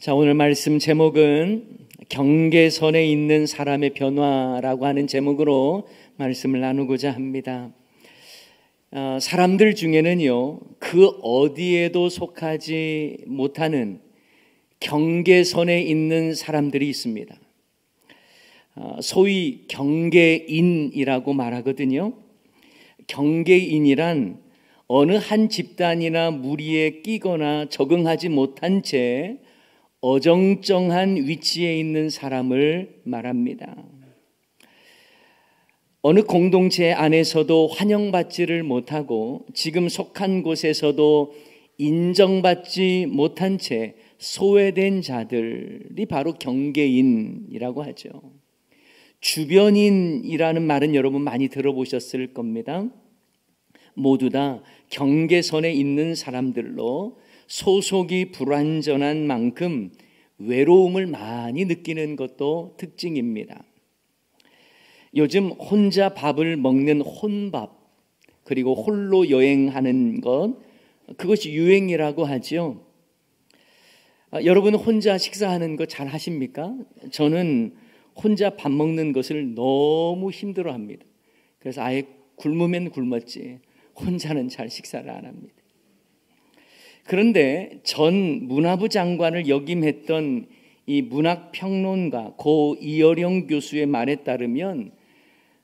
자, 오늘 말씀 제목은 경계선에 있는 사람의 변화라고 하는 제목으로 말씀을 나누고자 합니다. 어, 사람들 중에는요, 그 어디에도 속하지 못하는 경계선에 있는 사람들이 있습니다. 어, 소위 경계인이라고 말하거든요. 경계인이란 어느 한 집단이나 무리에 끼거나 적응하지 못한 채 어정쩡한 위치에 있는 사람을 말합니다. 어느 공동체 안에서도 환영받지를 못하고 지금 속한 곳에서도 인정받지 못한 채 소외된 자들이 바로 경계인이라고 하죠. 주변인이라는 말은 여러분 많이 들어보셨을 겁니다. 모두 다 경계선에 있는 사람들로 소속이 불완전한 만큼 외로움을 많이 느끼는 것도 특징입니다. 요즘 혼자 밥을 먹는 혼밥 그리고 홀로 여행하는 것 그것이 유행이라고 하죠. 아, 여러분 혼자 식사하는 거 잘 하십니까? 저는 혼자 밥 먹는 것을 너무 힘들어합니다. 그래서 아예 굶으면 굶었지 혼자는 잘 식사를 안 합니다. 그런데 전 문화부 장관을 역임했던 이 문학평론가 고 이어령 교수의 말에 따르면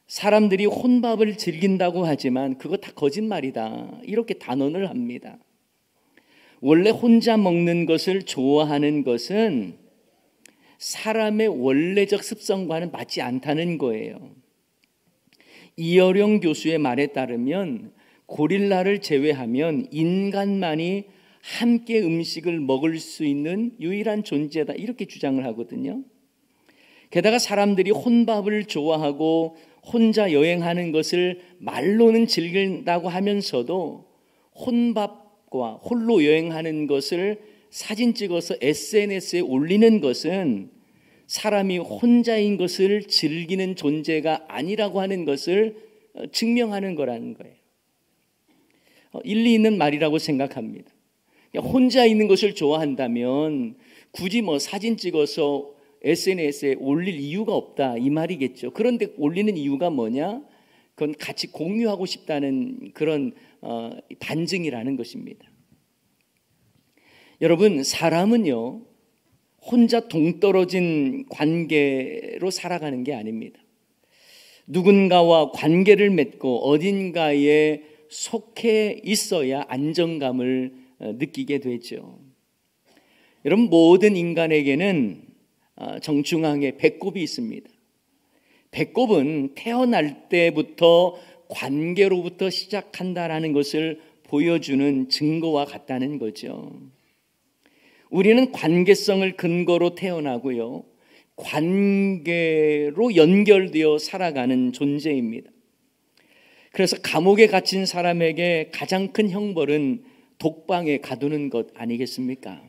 사람들이 혼밥을 즐긴다고 하지만 그거 다 거짓말이다. 이렇게 단언을 합니다. 원래 혼자 먹는 것을 좋아하는 것은 사람의 원래적 습성과는 맞지 않다는 거예요. 이어령 교수의 말에 따르면 고릴라를 제외하면 인간만이 함께 음식을 먹을 수 있는 유일한 존재다. 이렇게 주장을 하거든요. 게다가 사람들이 혼밥을 좋아하고 혼자 여행하는 것을 말로는 즐긴다고 하면서도 혼밥과 홀로 여행하는 것을 사진 찍어서 SNS에 올리는 것은 사람이 혼자인 것을 즐기는 존재가 아니라고 하는 것을 어, 증명하는 거라는 거예요. 어, 일리 있는 말이라고 생각합니다. 혼자 있는 것을 좋아한다면 굳이 뭐 사진 찍어서 SNS에 올릴 이유가 없다 이 말이겠죠. 그런데 올리는 이유가 뭐냐? 그건 같이 공유하고 싶다는 그런 어, 반증이라는 것입니다. 여러분 사람은요 혼자 동떨어진 관계로 살아가는 게 아닙니다. 누군가와 관계를 맺고 어딘가에 속해 있어야 안정감을 어, 느끼게 되죠. 여러분 모든 인간에게는 어, 정중앙에 배꼽이 있습니다. 배꼽은 태어날 때부터 관계로부터 시작한다라는 것을 보여주는 증거와 같다는 거죠. 우리는 관계성을 근거로 태어나고요. 관계로 연결되어 살아가는 존재입니다. 그래서 감옥에 갇힌 사람에게 가장 큰 형벌은 독방에 가두는 것 아니겠습니까?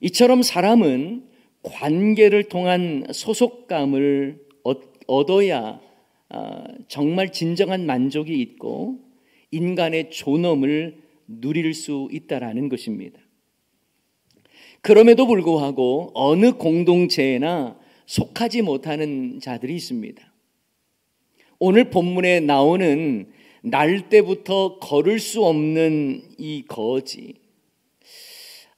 이처럼 사람은 관계를 통한 소속감을 얻어야 아, 정말 진정한 만족이 있고 인간의 존엄을 누릴 수 있다라는 것입니다. 그럼에도 불구하고 어느 공동체나 속하지 못하는 자들이 있습니다. 오늘 본문에 나오는 날 때부터 걸을 수 없는 이 거지.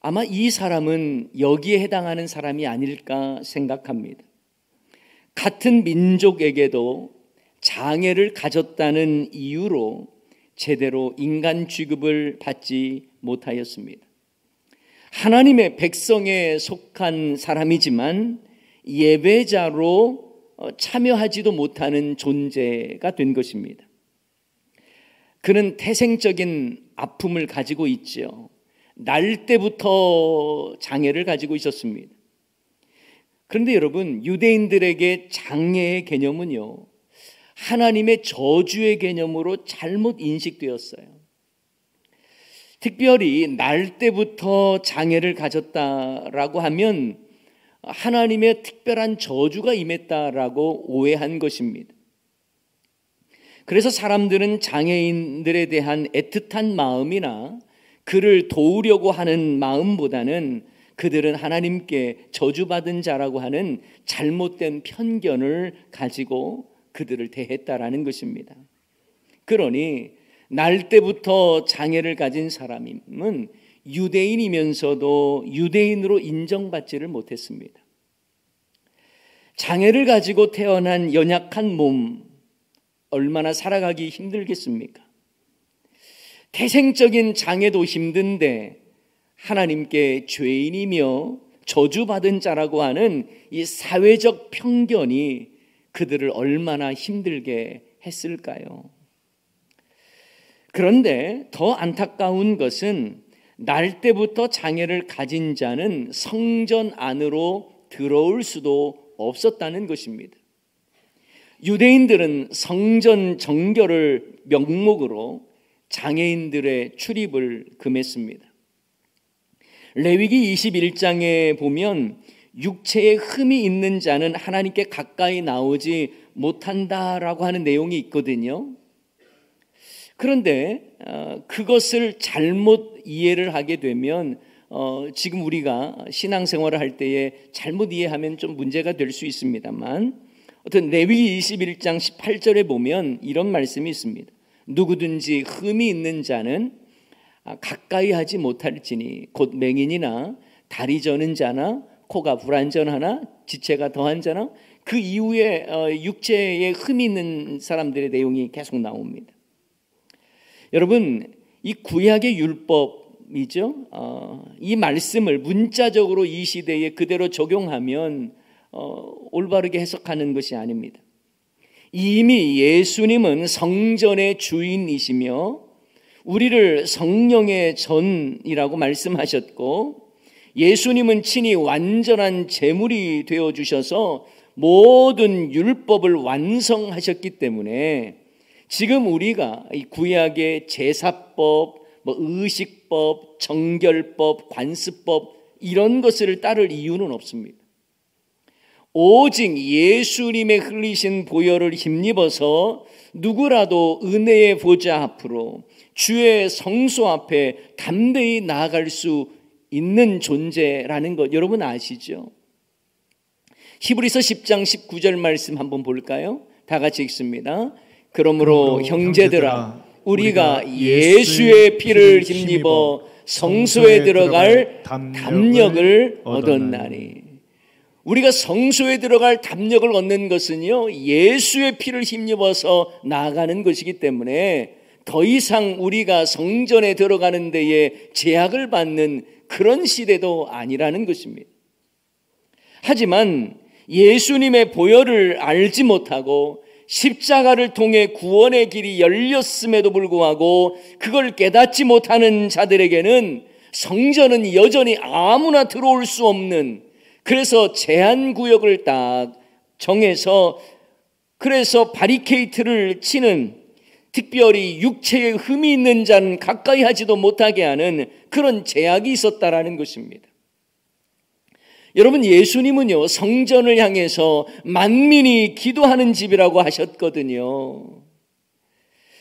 아마 이 사람은 여기에 해당하는 사람이 아닐까 생각합니다. 같은 민족에게도 장애를 가졌다는 이유로 제대로 인간 취급을 받지 못하였습니다. 하나님의 백성에 속한 사람이지만 예배자로 참여하지도 못하는 존재가 된 것입니다. 그는 태생적인 아픔을 가지고 있지요. 날 때부터 장애를 가지고 있었습니다. 그런데 여러분, 유대인들에게 장애의 개념은요, 하나님의 저주의 개념으로 잘못 인식되었어요. 특별히 날 때부터 장애를 가졌다라고 하면 하나님의 특별한 저주가 임했다라고 오해한 것입니다. 그래서 사람들은 장애인들에 대한 애틋한 마음이나 그를 도우려고 하는 마음보다는 그들은 하나님께 저주받은 자라고 하는 잘못된 편견을 가지고 그들을 대했다라는 것입니다. 그러니 날 때부터 장애를 가진 사람은 유대인이면서도 유대인으로 인정받지를 못했습니다. 장애를 가지고 태어난 연약한 몸, 얼마나 살아가기 힘들겠습니까? 태생적인 장애도 힘든데 하나님께 죄인이며 저주받은 자라고 하는 이 사회적 편견이 그들을 얼마나 힘들게 했을까요? 그런데 더 안타까운 것은 날 때부터 장애를 가진 자는 성전 안으로 들어올 수도 없었다는 것입니다. 유대인들은 성전 정결을 명목으로 장애인들의 출입을 금했습니다. 레위기 21장에 보면 육체에 흠이 있는 자는 하나님께 가까이 나오지 못한다라고 하는 내용이 있거든요. 그런데 어, 그것을 잘못 이해를 하게 되면 어, 지금 우리가 신앙생활을 할 때에 잘못 이해하면 좀 문제가 될 수 있습니다만 어떤 레위 21장 18절에 보면 이런 말씀이 있습니다. 누구든지 흠이 있는 자는 아, 가까이 하지 못할지니 곧 맹인이나 다리 저는 자나 코가 불안전하나 지체가 더한 자나 그 이후에 어, 육체에 흠이 있는 사람들의 내용이 계속 나옵니다. 여러분 이 구약의 율법이죠. 어, 이 말씀을 문자적으로 이 시대에 그대로 적용하면 어, 올바르게 해석하는 것이 아닙니다. 이미 예수님은 성전의 주인이시며 우리를 성령의 전이라고 말씀하셨고 예수님은 친히 완전한 제물이 되어 주셔서 모든 율법을 완성하셨기 때문에 지금 우리가 이 구약의 제사법, 뭐 의식법, 정결법, 관습법 이런 것을 따를 이유는 없습니다. 오직 예수님의 흘리신 보혈을 힘입어서 누구라도 은혜의 보좌 앞으로 주의 성소 앞에 담대히 나아갈 수 있는 존재라는 것 여러분 아시죠? 히브리서 10장 19절 말씀 한번 볼까요? 다 같이 읽습니다. 그러므로 형제들아 우리가 예수의 피를 힘입어 성소에 들어갈 담력을 얻었나니 우리가 성소에 들어갈 담력을 얻는 것은요, 예수의 피를 힘입어서 나아가는 것이기 때문에 더 이상 우리가 성전에 들어가는 데에 제약을 받는 그런 시대도 아니라는 것입니다. 하지만 예수님의 보혈을 알지 못하고 십자가를 통해 구원의 길이 열렸음에도 불구하고 그걸 깨닫지 못하는 자들에게는 성전은 여전히 아무나 들어올 수 없는 그래서 제한 구역을 딱 정해서 그래서 바리케이트를 치는 특별히 육체에 흠이 있는 자는 가까이 하지도 못하게 하는 그런 제약이 있었다라는 것입니다. 여러분 예수님은요 성전을 향해서 만민이 기도하는 집이라고 하셨거든요.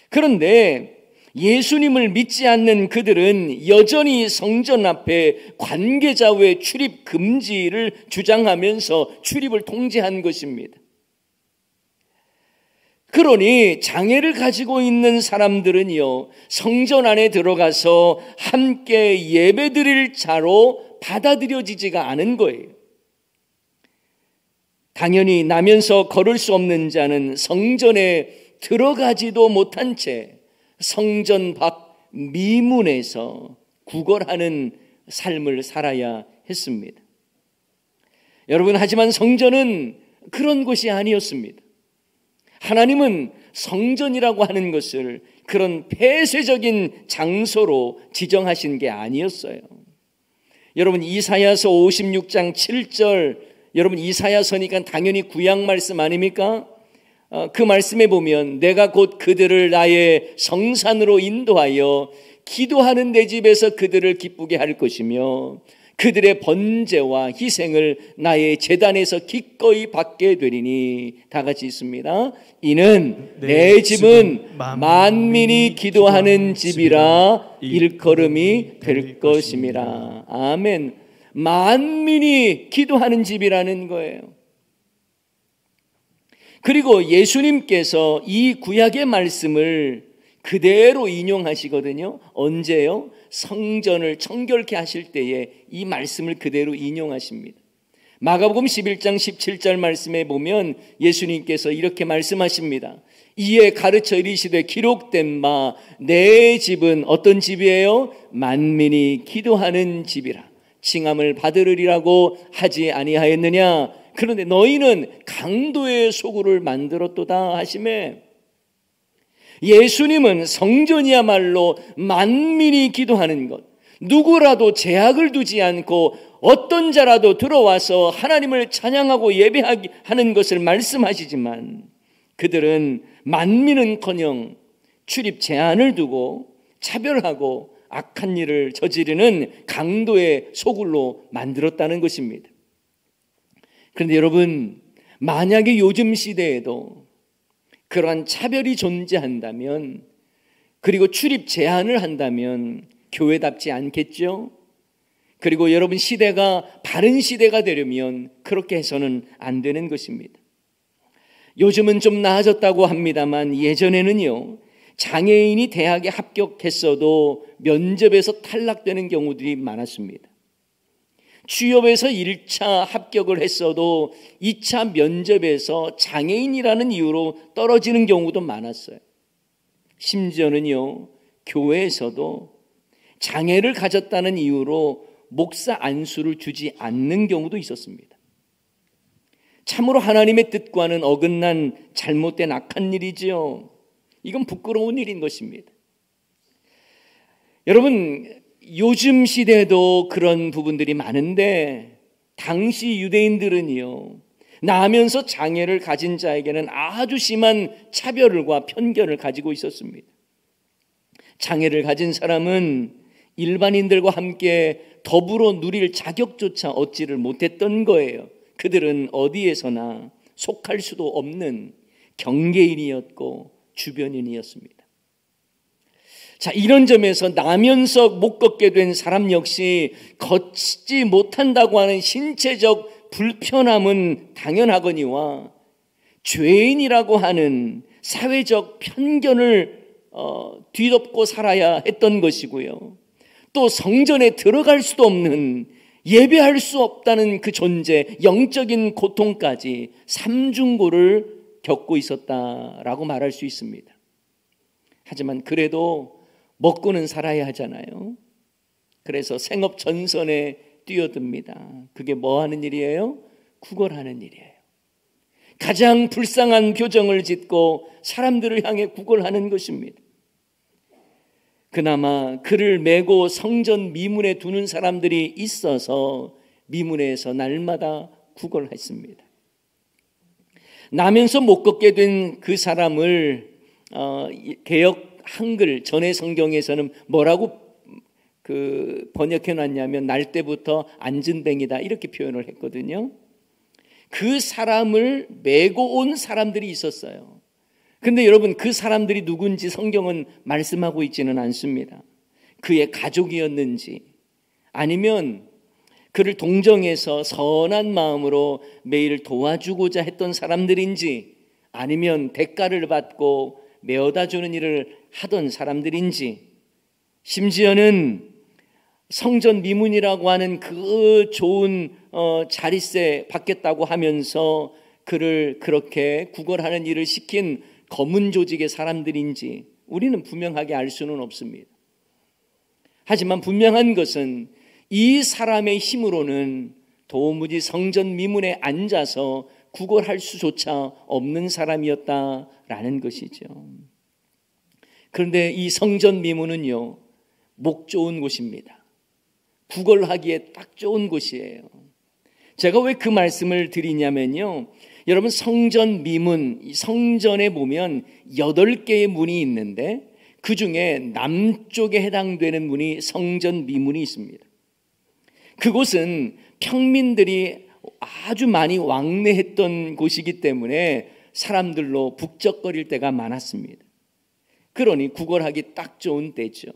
그런데 예수님을 믿지 않는 그들은 여전히 성전 앞에 관계자 외 출입 금지를 주장하면서 출입을 통제한 것입니다. 그러니 장애를 가지고 있는 사람들은요, 성전 안에 들어가서 함께 예배 드릴 자로 받아들여지지가 않은 거예요. 당연히 나면서 걸을 수 없는 자는 성전에 들어가지도 못한 채 성전 밖 미문에서 구걸하는 삶을 살아야 했습니다. 여러분, 하지만 성전은 그런 곳이 아니었습니다. 하나님은 성전이라고 하는 것을 그런 폐쇄적인 장소로 지정하신 게 아니었어요. 여러분, 이사야서 56장 7절, 여러분, 이사야서니까 당연히 구약 말씀 아닙니까? 어, 그 말씀에 보면 내가 곧 그들을 나의 성산으로 인도하여 기도하는 내 집에서 그들을 기쁘게 할 것이며 그들의 번제와 희생을 나의 재단에서 기꺼이 받게 되리니 다 같이 있습니다. 이는 네, 내, 집은 만민이 기도하는 집이라 일컬음이 될 것임이라. 아멘. 만민이 기도하는 집이라는 거예요. 그리고 예수님께서 이 구약의 말씀을 그대로 인용하시거든요. 언제요? 성전을 청결케 하실 때에 이 말씀을 그대로 인용하십니다. 마가복음 11장 17절 말씀에 보면 예수님께서 이렇게 말씀하십니다. 이에 가르쳐 이르시되 기록된 바내 집은 어떤 집이에요? 만민이 기도하는 집이라 칭함을 받으리라고 하지 아니하였느냐 그런데 너희는 강도의 소굴을 만들었도다 하심에 예수님은 성전이야말로 만민이 기도하는 것 누구라도 제약을 두지 않고 어떤 자라도 들어와서 하나님을 찬양하고 예배하는 것을 말씀하시지만 그들은 만민은커녕 출입 제한을 두고 차별하고 악한 일을 저지르는 강도의 소굴로 만들었다는 것입니다. 그런데 여러분, 만약에 요즘 시대에도 그러한 차별이 존재한다면, 그리고 출입 제한을 한다면 교회답지 않겠죠? 그리고 여러분 시대가 바른 시대가 되려면 그렇게 해서는 안 되는 것입니다. 요즘은 좀 나아졌다고 합니다만 예전에는요, 장애인이 대학에 합격했어도 면접에서 탈락되는 경우들이 많았습니다. 취업에서 1차 합격을 했어도 2차 면접에서 장애인이라는 이유로 떨어지는 경우도 많았어요. 심지어는요, 교회에서도 장애를 가졌다는 이유로 목사 안수를 주지 않는 경우도 있었습니다. 참으로 하나님의 뜻과는 어긋난 잘못된 악한 일이지요. 이건 부끄러운 일인 것입니다. 여러분, 요즘 시대도 에 그런 부분들이 많은데 당시 유대인들은요. 나면서 장애를 가진 자에게는 아주 심한 차별과 편견을 가지고 있었습니다. 장애를 가진 사람은 일반인들과 함께 더불어 누릴 자격조차 얻지를 못했던 거예요. 그들은 어디에서나 속할 수도 없는 경계인이었고 주변인이었습니다. 자, 이런 점에서 나면서 못 걷게 된 사람 역시 걷지 못한다고 하는 신체적 불편함은 당연하거니와 죄인이라고 하는 사회적 편견을 어, 뒤덮고 살아야 했던 것이고요. 또 성전에 들어갈 수도 없는 예배할 수 없다는 그 존재, 영적인 고통까지 삼중고를 겪고 있었다라고 말할 수 있습니다. 하지만 그래도 먹고는 살아야 하잖아요. 그래서 생업 전선에 뛰어듭니다. 그게 뭐 하는 일이에요? 구걸하는 일이에요. 가장 불쌍한 교정을 짓고 사람들을 향해 구걸하는 것입니다. 그나마 그를 메고 성전 미문에 두는 사람들이 있어서 미문에서 날마다 구걸했습니다. 나면서 못 걷게 된 그 사람을 어, 개혁 한글 전의 성경에서는 뭐라고 그 번역해 놨냐면 날 때부터 앉은 뱅이다 이렇게 표현을 했거든요. 그 사람을 메고 온 사람들이 있었어요. 근데 여러분 그 사람들이 누군지 성경은 말씀하고 있지는 않습니다. 그의 가족이었는지 아니면 그를 동정해서 선한 마음으로 매일 도와주고자 했던 사람들인지 아니면 대가를 받고 메어다 주는 일을 하던 사람들인지 심지어는 성전 미문이라고 하는 그 좋은 어, 자리세 받겠다고 하면서 그를 그렇게 구걸하는 일을 시킨 검은 조직의 사람들인지 우리는 분명하게 알 수는 없습니다. 하지만 분명한 것은 이 사람의 힘으로는 도무지 성전 미문에 앉아서 구걸할 수조차 없는 사람이었다 라는 것이죠. 그런데 이 성전 미문은요목 좋은 곳입니다. 구걸하기에 딱 좋은 곳이에요. 제가 왜 그 말씀을 드리냐면요. 여러분 성전 미문, 성전에 보면 8 개의 문이 있는데 그 중에 남쪽에 해당되는 문이 성전 미문이 있습니다. 그곳은 평민들이 아주 많이 왕래했던 곳이기 때문에 사람들로 북적거릴 때가 많았습니다. 그러니 구걸하기 딱 좋은 때죠.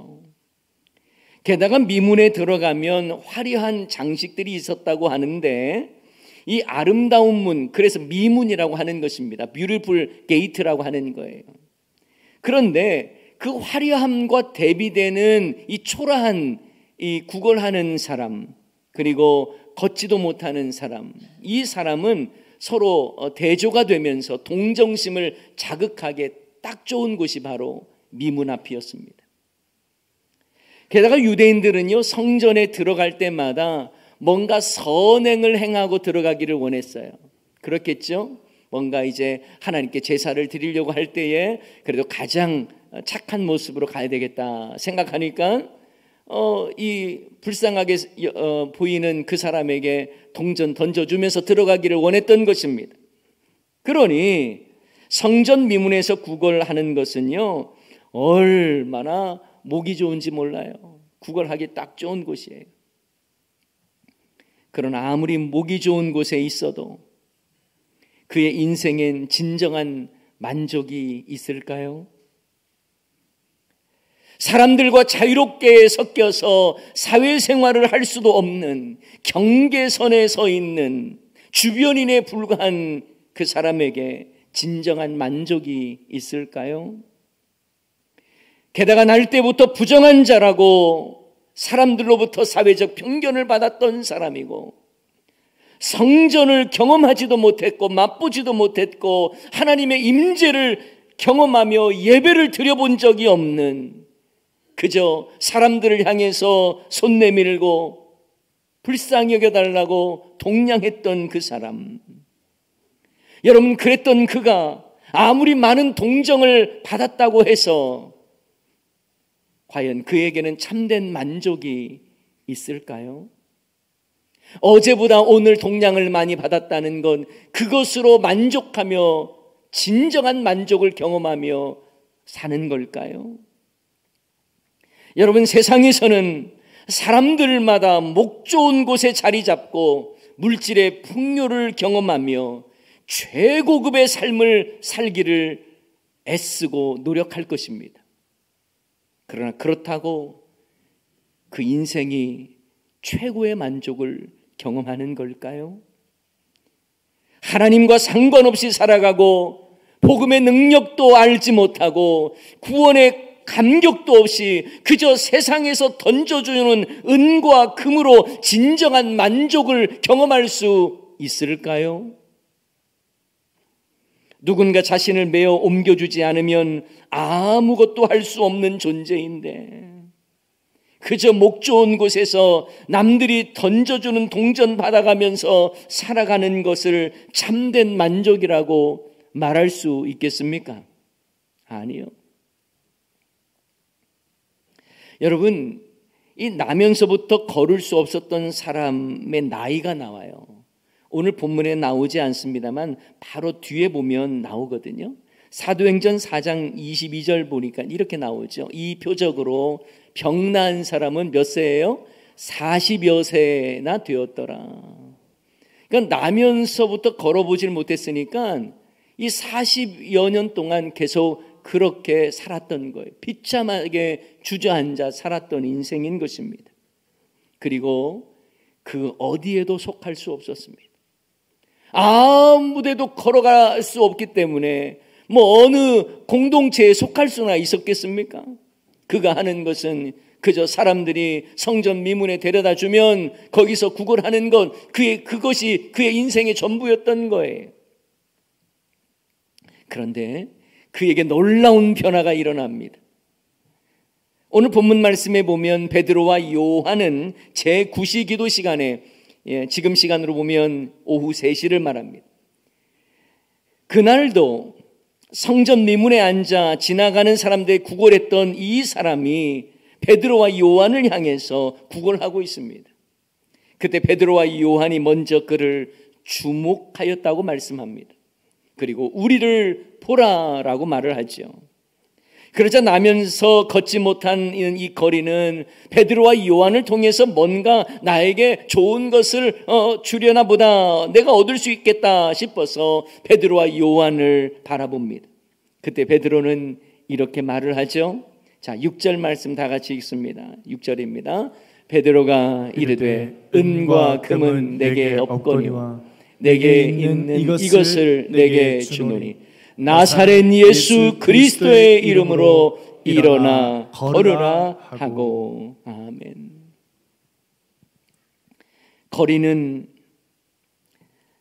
게다가 미문에 들어가면 화려한 장식들이 있었다고 하는데 이 아름다운 문, 그래서 미문이라고 하는 것입니다. 뷰티풀 게이트라고 하는 거예요. 그런데 그 화려함과 대비되는 이 초라한 이 구걸하는 사람, 그리고 걷지도 못하는 사람, 이 사람은 서로 어, 대조가 되면서 동정심을 자극하게 딱 좋은 곳이 바로 미문 앞이었습니다. 게다가 유대인들은요, 성전에 들어갈 때마다 뭔가 선행을 행하고 들어가기를 원했어요. 그렇겠죠? 뭔가 이제 하나님께 제사를 드리려고 할 때에 그래도 가장 착한 모습으로 가야 되겠다 생각하니까 어, 이 불쌍하게 어, 보이는 그 사람에게 동전 던져주면서 들어가기를 원했던 것입니다. 그러니 성전 미문에서 구걸하는 것은요, 얼마나 목이 좋은지 몰라요. 구걸하기 딱 좋은 곳이에요. 그러나 아무리 목이 좋은 곳에 있어도 그의 인생엔 진정한 만족이 있을까요? 사람들과 자유롭게 섞여서 사회생활을 할 수도 없는 경계선에 서 있는 주변인에 불과한 그 사람에게 진정한 만족이 있을까요? 게다가 날 때부터 부정한 자라고 사람들로부터 사회적 편견을 받았던 사람이고 성전을 경험하지도 못했고 맛보지도 못했고 하나님의 임재를 경험하며 예배를 드려본 적이 없는 그저 사람들을 향해서 손 내밀고 불쌍히 여겨달라고 동냥했던 그 사람. 여러분, 그랬던 그가 아무리 많은 동정을 받았다고 해서 과연 그에게는 참된 만족이 있을까요? 어제보다 오늘 동냥을 많이 받았다는 건 그것으로 만족하며 진정한 만족을 경험하며 사는 걸까요? 여러분 세상에서는 사람들마다 목 좋은 곳에 자리 잡고 물질의 풍요를 경험하며 최고급의 삶을 살기를 애쓰고 노력할 것입니다. 그러나 그렇다고 그 인생이 최고의 만족을 경험하는 걸까요? 하나님과 상관없이 살아가고 복음의 능력도 알지 못하고 구원의 감격도 없이 그저 세상에서 던져주는 은과 금으로 진정한 만족을 경험할 수 있을까요? 누군가 자신을 매어 옮겨주지 않으면 아무것도 할 수 없는 존재인데, 그저 목 좋은 곳에서 남들이 던져주는 동전 받아가면서 살아가는 것을 참된 만족이라고 말할 수 있겠습니까? 아니요. 여러분, 이 나면서부터 걸을 수 없었던 사람의 나이가 나와요. 오늘 본문에 나오지 않습니다만 바로 뒤에 보면 나오거든요. 사도행전 4장 22절 보니까 이렇게 나오죠. 이 표적으로 병난 사람은 몇 세예요? 40여 세나 되었더라. 그러니까 나면서부터 걸어보질 못했으니까 이 40여 년 동안 계속 그렇게 살았던 거예요. 비참하게 주저앉아 살았던 인생인 것입니다. 그리고 그 어디에도 속할 수 없었습니다. 아무데도 걸어갈 수 없기 때문에 뭐 어느 공동체에 속할 수나 있었겠습니까? 그가 하는 것은 그저 사람들이 성전 미문에 데려다 주면 거기서 구걸하는 것, 그의, 그것이 그의 인생의 전부였던 거예요. 그런데 그에게 놀라운 변화가 일어납니다. 오늘 본문 말씀에 보면 베드로와 요한은 제9시 기도 시간에 예, 지금 시간으로 보면 오후 3시를 말합니다. 그날도 성전 미문에 앉아 지나가는 사람들에 구걸했던 이 사람이 베드로와 요한을 향해서 구걸하고 있습니다. 그때 베드로와 요한이 먼저 그를 주목하였다고 말씀합니다. 그리고 우리를 보라라고 말을 하지요. 그러자 나면서 걷지 못한 이 거리는 베드로와 요한을 통해서 뭔가 나에게 좋은 것을 어, 주려나 보다 내가 얻을 수 있겠다 싶어서 베드로와 요한을 바라봅니다. 그때 베드로는 이렇게 말을 하죠. 자, 6절 말씀 다 같이 읽습니다. 6절입니다. 베드로가 이르되 은과 금은 내게 없거니와 내게 있는 이것을 내게 주노니 나사렛 예수 그리스도의 이름으로 일어나 걸으라 하고 아멘. 거리는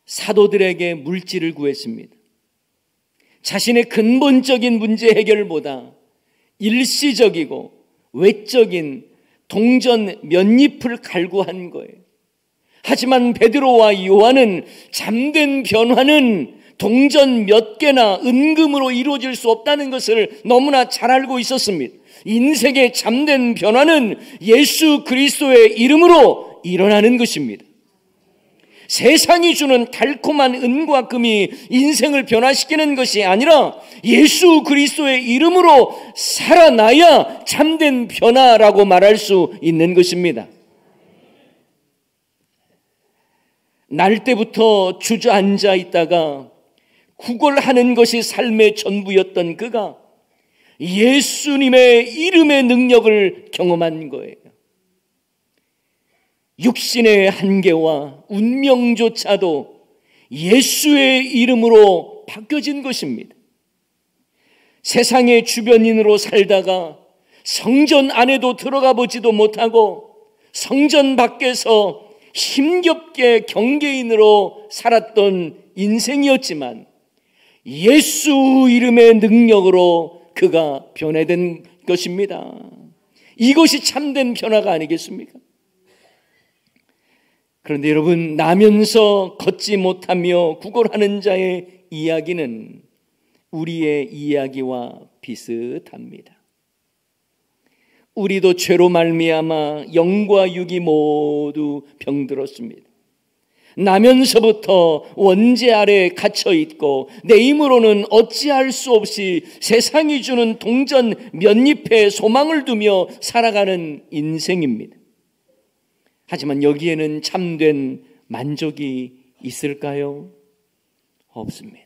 사도들에게 물질을 구했습니다. 자신의 근본적인 문제 해결보다 일시적이고 외적인 동전 몇 잎을 갈구한 거예요. 하지만 베드로와 요한은 잠든 변화는 동전 몇 개나 은금으로 이루어질 수 없다는 것을 너무나 잘 알고 있었습니다. 인생의 잠든 변화는 예수 그리스도의 이름으로 일어나는 것입니다. 세상이 주는 달콤한 은과 금이 인생을 변화시키는 것이 아니라 예수 그리스도의 이름으로 살아나야 참된 변화라고 말할 수 있는 것입니다. 날 때부터 주저앉아 있다가 구걸하는 것이 삶의 전부였던 그가 예수님의 이름의 능력을 경험한 거예요. 육신의 한계와 운명조차도 예수의 이름으로 바뀌어진 것입니다. 세상의 주변인으로 살다가 성전 안에도 들어가 보지도 못하고 성전 밖에서 힘겹게 경계인으로 살았던 인생이었지만 예수 이름의 능력으로 그가 변화된 것입니다. 이것이 참된 변화가 아니겠습니까? 그런데 여러분, 나면서 걷지 못하며 구걸하는 자의 이야기는 우리의 이야기와 비슷합니다. 우리도 죄로 말미암아 영과 육이 모두 병들었습니다. 나면서부터 원죄 아래 갇혀 있고 내 힘으로는 어찌할 수 없이 세상이 주는 동전 몇 잎에 소망을 두며 살아가는 인생입니다. 하지만 여기에는 참된 만족이 있을까요? 없습니다.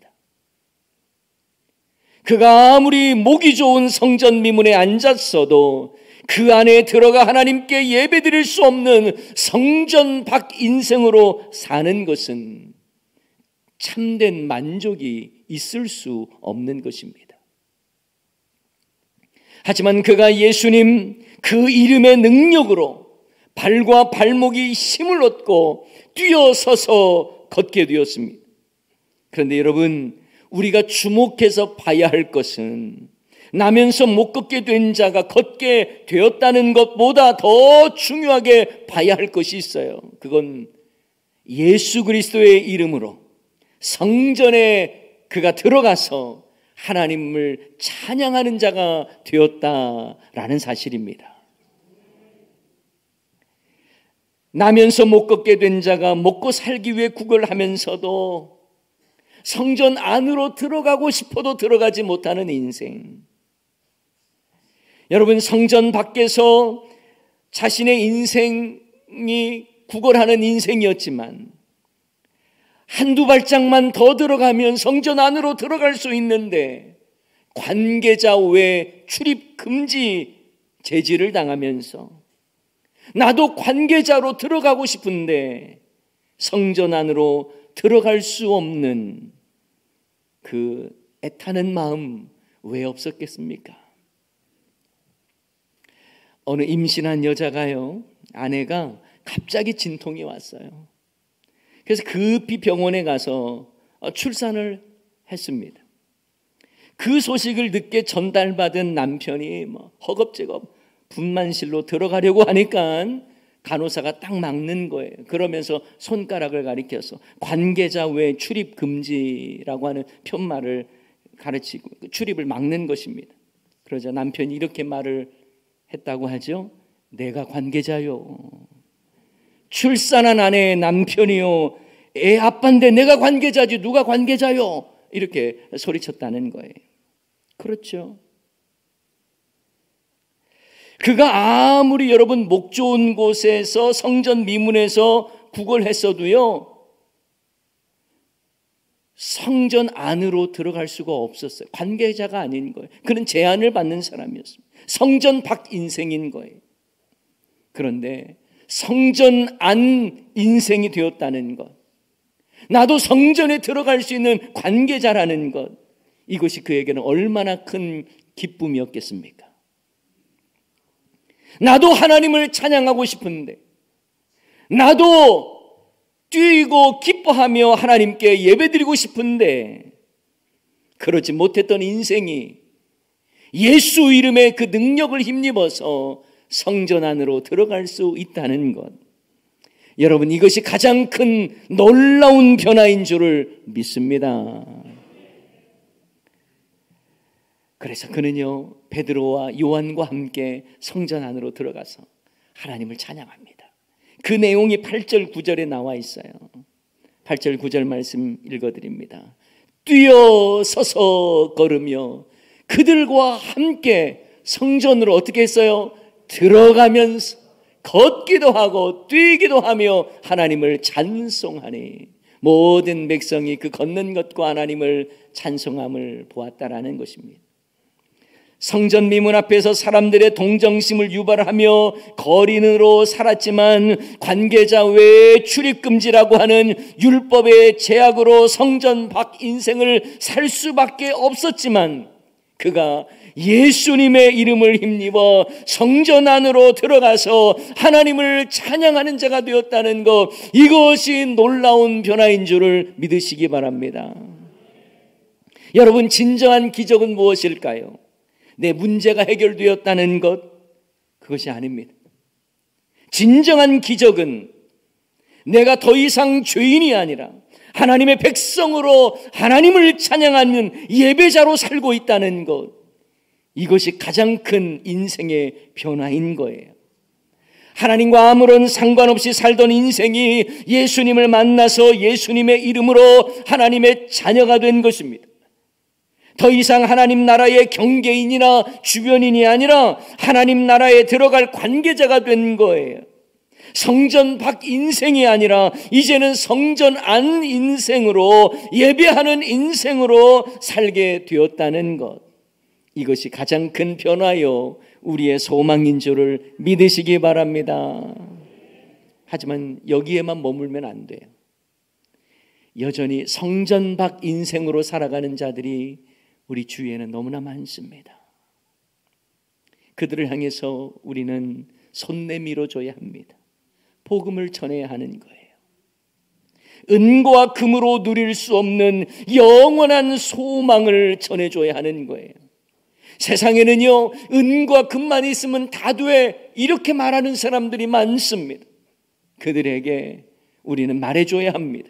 그가 아무리 목이 좋은 성전 미문에 앉았어도 그 안에 들어가 하나님께 예배드릴 수 없는 성전 밖 인생으로 사는 것은 참된 만족이 있을 수 없는 것입니다. 하지만 그가 예수님 그 이름의 능력으로 발과 발목이 힘을 얻고 뛰어서서 걷게 되었습니다. 그런데 여러분, 우리가 주목해서 봐야 할 것은 나면서 못 걷게 된 자가 걷게 되었다는 것보다 더 중요하게 봐야 할 것이 있어요. 그건 예수 그리스도의 이름으로 성전에 그가 들어가서 하나님을 찬양하는 자가 되었다라는 사실입니다. 나면서 못 걷게 된 자가 먹고 살기 위해 구걸하면서도 성전 안으로 들어가고 싶어도 들어가지 못하는 인생. 여러분 성전 밖에서 자신의 인생이 구걸하는 인생이었지만 한두 발짝만 더 들어가면 성전 안으로 들어갈 수 있는데 관계자 외 출입 금지 제지를 당하면서 나도 관계자로 들어가고 싶은데 성전 안으로 들어갈 수 없는 그 애타는 마음 왜 없었겠습니까? 어느 임신한 여자가요, 아내가 갑자기 진통이 왔어요. 그래서 급히 병원에 가서 어, 출산을 했습니다. 그 소식을 늦게 전달받은 남편이 뭐 허겁지겁 분만실로 들어가려고 하니까 간호사가 딱 막는 거예요. 그러면서 손가락을 가리켜서 관계자 외 출입 금지라고 하는 편말을 가르치고 출입을 막는 것입니다. 그러자 남편이 이렇게 말을 했다고 하죠. 내가 관계자요. 출산한 아내의 남편이요. 애 아빠인데 내가 관계자지 누가 관계자요. 이렇게 소리쳤다는 거예요. 그렇죠. 그가 아무리 여러분 목 좋은 곳에서 성전 미문에서 구걸했어도요. 성전 안으로 들어갈 수가 없었어요. 관계자가 아닌 거예요. 그는 제한을 받는 사람이었습니다. 성전 밖 인생인 거예요. 그런데 성전 안 인생이 되었다는 것. 나도 성전에 들어갈 수 있는 관계자라는 것. 이것이 그에게는 얼마나 큰 기쁨이었겠습니까? 나도 하나님을 찬양하고 싶은데, 나도 뛰고 기뻐하며 하나님께 예배드리고 싶은데, 그러지 못했던 인생이 예수 이름의 그 능력을 힘입어서 성전 안으로 들어갈 수 있다는 것. 여러분, 이것이 가장 큰 놀라운 변화인 줄을 믿습니다. 그래서 그는요, 베드로와 요한과 함께 성전 안으로 들어가서 하나님을 찬양합니다. 그 내용이 8절 9절에 나와 있어요. 8절 9절 말씀 읽어드립니다. 뛰어서서 걸으며 그들과 함께 성전으로 어떻게 했어요? 들어가면서 걷기도 하고 뛰기도 하며 하나님을 찬송하니 모든 백성이 그 걷는 것과 하나님을 찬송함을 보았다라는 것입니다. 성전 미문 앞에서 사람들의 동정심을 유발하며 거린으로 살았지만 관계자 외에 출입금지라고 하는 율법의 제약으로 성전 밖 인생을 살 수밖에 없었지만 그가 예수님의 이름을 힘입어 성전 안으로 들어가서 하나님을 찬양하는 자가 되었다는 것, 이것이 놀라운 변화인 줄을 믿으시기 바랍니다. 여러분, 진정한 기적은 무엇일까요? 내 문제가 해결되었다는 것, 그것이 아닙니다. 진정한 기적은 내가 더 이상 죄인이 아니라 하나님의 백성으로 하나님을 찬양하는 예배자로 살고 있다는 것. 이것이 가장 큰 인생의 변화인 거예요. 하나님과 아무런 상관없이 살던 인생이 예수님을 만나서 예수님의 이름으로 하나님의 자녀가 된 것입니다. 더 이상 하나님 나라의 경계인이나 주변인이 아니라 하나님 나라에 들어갈 관계자가 된 거예요. 성전 밖 인생이 아니라 이제는 성전 안 인생으로 예배하는 인생으로 살게 되었다는 것. 이것이 가장 큰 변화요. 우리의 소망인 줄을 믿으시기 바랍니다. 하지만 여기에만 머물면 안 돼요. 여전히 성전 밖 인생으로 살아가는 자들이 우리 주위에는 너무나 많습니다. 그들을 향해서 우리는 손 내밀어 줘야 합니다. 복음을 전해야 하는 거예요. 은과 금으로 누릴 수 없는 영원한 소망을 전해줘야 하는 거예요. 세상에는요, 은과 금만 있으면 다 돼. 이렇게 말하는 사람들이 많습니다. 그들에게 우리는 말해줘야 합니다.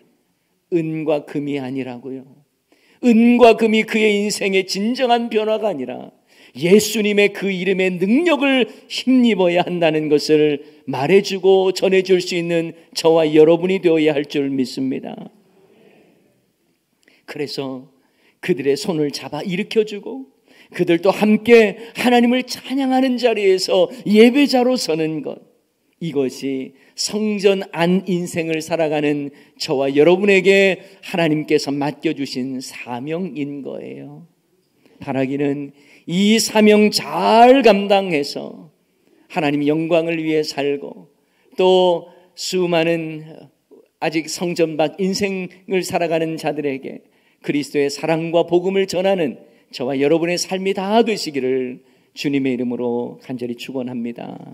은과 금이 아니라고요. 은과 금이 그의 인생의 진정한 변화가 아니라 예수님의 그 이름의 능력을 힘입어야 한다는 것을 말해주고 전해줄 수 있는 저와 여러분이 되어야 할 줄 믿습니다. 그래서 그들의 손을 잡아 일으켜주고 그들도 함께 하나님을 찬양하는 자리에서 예배자로 서는 것. 이것이 성전 안 인생을 살아가는 저와 여러분에게 하나님께서 맡겨주신 사명인 거예요. 바라기는 이 사명 잘 감당해서 하나님 영광을 위해 살고 또 수많은 아직 성전 밖 인생을 살아가는 자들에게 그리스도의 사랑과 복음을 전하는 저와 여러분의 삶이 다 되시기를 주님의 이름으로 간절히 축원합니다.